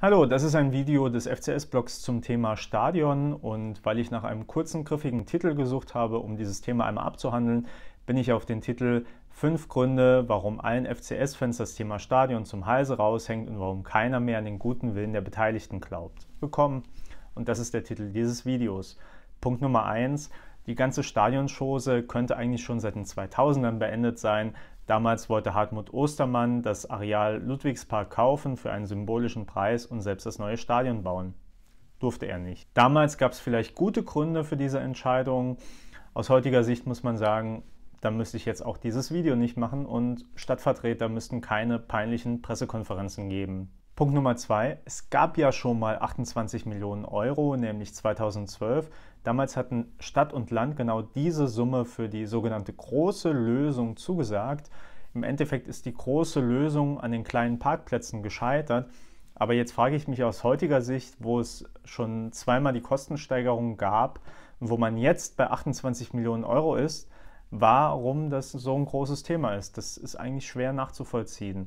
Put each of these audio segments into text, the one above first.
Hallo, das ist ein Video des FCS-Blogs zum Thema Stadion und weil ich nach einem kurzen, griffigen Titel gesucht habe, um dieses Thema einmal abzuhandeln, bin ich auf den Titel 5 Gründe, warum allen FCS-Fans das Thema Stadion zum Halse raushängt und warum keiner mehr an den guten Willen der Beteiligten glaubt, gekommen. Und das ist der Titel dieses Videos. Punkt Nummer 1. Die ganze Stadionschose könnte eigentlich schon seit den 2000ern beendet sein, Damals wollte Hartmut Ostermann das Areal Ludwigspark kaufen für einen symbolischen Preis und selbst das neue Stadion bauen. Durfte er nicht. Damals gab es vielleicht gute Gründe für diese Entscheidung. Aus heutiger Sicht muss man sagen, dann müsste ich jetzt auch dieses Video nicht machen und Stadtvertreter müssten keine peinlichen Pressekonferenzen geben. Punkt Nummer zwei, es gab ja schon mal 28 Millionen Euro, nämlich 2012. Damals hatten Stadt und Land genau diese Summe für die sogenannte große Lösung zugesagt. Im Endeffekt ist die große Lösung an den kleinen Parkplätzen gescheitert. Aber jetzt frage ich mich aus heutiger Sicht, wo es schon zweimal die Kostensteigerung gab, wo man jetzt bei 28 Millionen Euro ist, warum das so ein großes Thema ist. Das ist eigentlich schwer nachzuvollziehen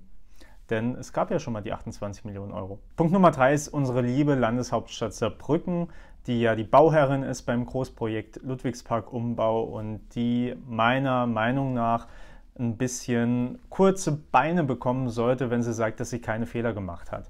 denn es gab ja schon mal die 28 Millionen Euro. Punkt Nummer drei ist unsere liebe Landeshauptstadt Saarbrücken, die ja die Bauherrin ist beim Großprojekt Ludwigspark Umbau und die meiner Meinung nach ein bisschen kurze Beine bekommen sollte, wenn sie sagt, dass sie keine Fehler gemacht hat.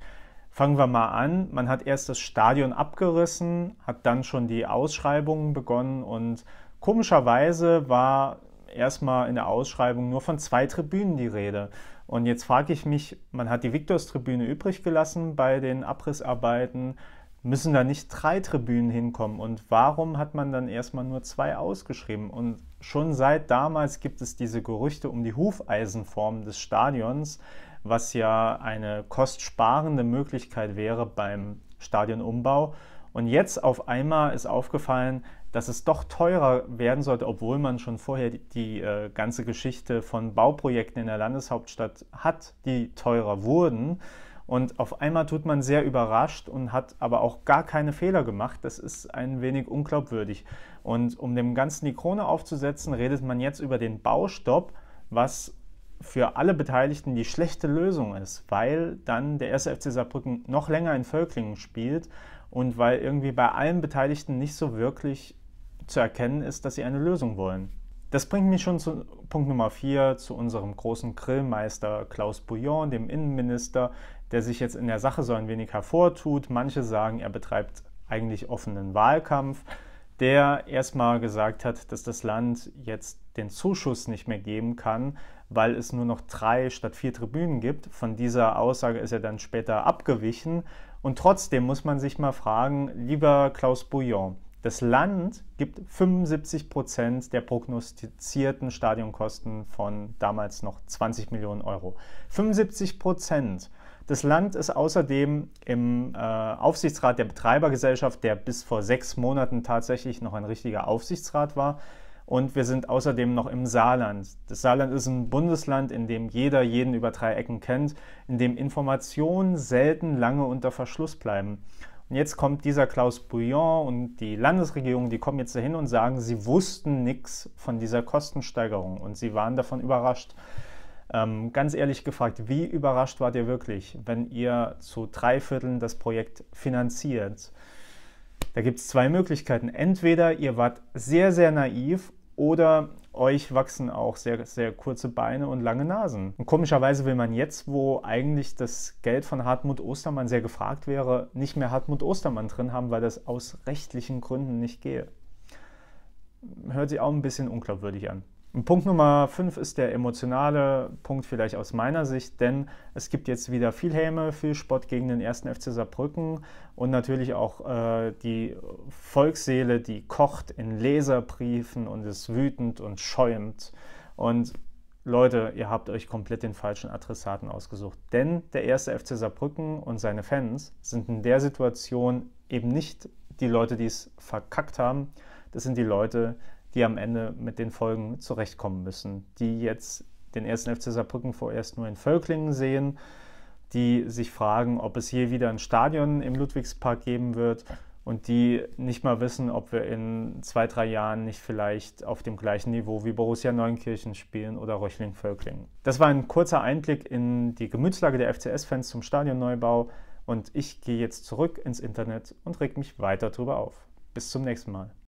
Fangen wir mal an. Man hat erst das Stadion abgerissen, hat dann schon die Ausschreibungen begonnen und komischerweise war erstmal in der Ausschreibung nur von zwei Tribünen die Rede. Und jetzt frage ich mich, man hat die Viktorstribüne übrig gelassen bei den Abrissarbeiten. Müssen da nicht drei Tribünen hinkommen? Und warum hat man dann erstmal nur zwei ausgeschrieben? Und schon seit damals gibt es diese Gerüchte um die Hufeisenform des Stadions, was ja eine kostsparende Möglichkeit wäre beim Stadionumbau. Und jetzt auf einmal ist aufgefallen, dass es doch teurer werden sollte, obwohl man schon vorher die, die äh, ganze Geschichte von Bauprojekten in der Landeshauptstadt hat, die teurer wurden. Und auf einmal tut man sehr überrascht und hat aber auch gar keine Fehler gemacht. Das ist ein wenig unglaubwürdig. Und um dem Ganzen die Krone aufzusetzen, redet man jetzt über den Baustopp, was für alle Beteiligten die schlechte Lösung ist, weil dann der erste FC Saarbrücken noch länger in Völklingen spielt und weil irgendwie bei allen Beteiligten nicht so wirklich zu erkennen ist, dass sie eine Lösung wollen. Das bringt mich schon zu Punkt Nummer 4, zu unserem großen Grillmeister Klaus Bouillon, dem Innenminister, der sich jetzt in der Sache so ein wenig hervortut. Manche sagen, er betreibt eigentlich offenen Wahlkampf der erstmal gesagt hat, dass das Land jetzt den Zuschuss nicht mehr geben kann, weil es nur noch drei statt vier Tribünen gibt. Von dieser Aussage ist er dann später abgewichen. Und trotzdem muss man sich mal fragen, lieber Klaus Bouillon, das Land gibt 75 Prozent der prognostizierten Stadionkosten von damals noch 20 Millionen Euro. 75 Prozent. Das Land ist außerdem im äh, Aufsichtsrat der Betreibergesellschaft, der bis vor sechs Monaten tatsächlich noch ein richtiger Aufsichtsrat war. Und wir sind außerdem noch im Saarland. Das Saarland ist ein Bundesland, in dem jeder jeden über drei Ecken kennt, in dem Informationen selten lange unter Verschluss bleiben. Und jetzt kommt dieser Klaus Bouillon und die Landesregierung, die kommen jetzt dahin und sagen, sie wussten nichts von dieser Kostensteigerung und sie waren davon überrascht. Ähm, ganz ehrlich gefragt, wie überrascht wart ihr wirklich, wenn ihr zu drei Vierteln das Projekt finanziert? Da gibt es zwei Möglichkeiten. Entweder ihr wart sehr, sehr naiv oder euch wachsen auch sehr, sehr kurze Beine und lange Nasen. Und komischerweise will man jetzt, wo eigentlich das Geld von Hartmut Ostermann sehr gefragt wäre, nicht mehr Hartmut Ostermann drin haben, weil das aus rechtlichen Gründen nicht gehe. Hört sich auch ein bisschen unglaubwürdig an. Punkt Nummer 5 ist der emotionale Punkt vielleicht aus meiner Sicht, denn es gibt jetzt wieder viel Häme, viel Spott gegen den ersten FC Saarbrücken und natürlich auch äh, die Volksseele, die kocht in Leserbriefen und ist wütend und schäumt. Und Leute, ihr habt euch komplett den falschen Adressaten ausgesucht, denn der erste FC Saarbrücken und seine Fans sind in der Situation eben nicht die Leute, die es verkackt haben, das sind die Leute, die die am Ende mit den Folgen zurechtkommen müssen, die jetzt den ersten FC Saarbrücken vorerst nur in Völklingen sehen, die sich fragen, ob es hier wieder ein Stadion im Ludwigspark geben wird und die nicht mal wissen, ob wir in zwei, drei Jahren nicht vielleicht auf dem gleichen Niveau wie Borussia Neunkirchen spielen oder Röchling-Völklingen. Das war ein kurzer Einblick in die Gemütslage der FCS-Fans zum Stadionneubau und ich gehe jetzt zurück ins Internet und reg mich weiter drüber auf. Bis zum nächsten Mal.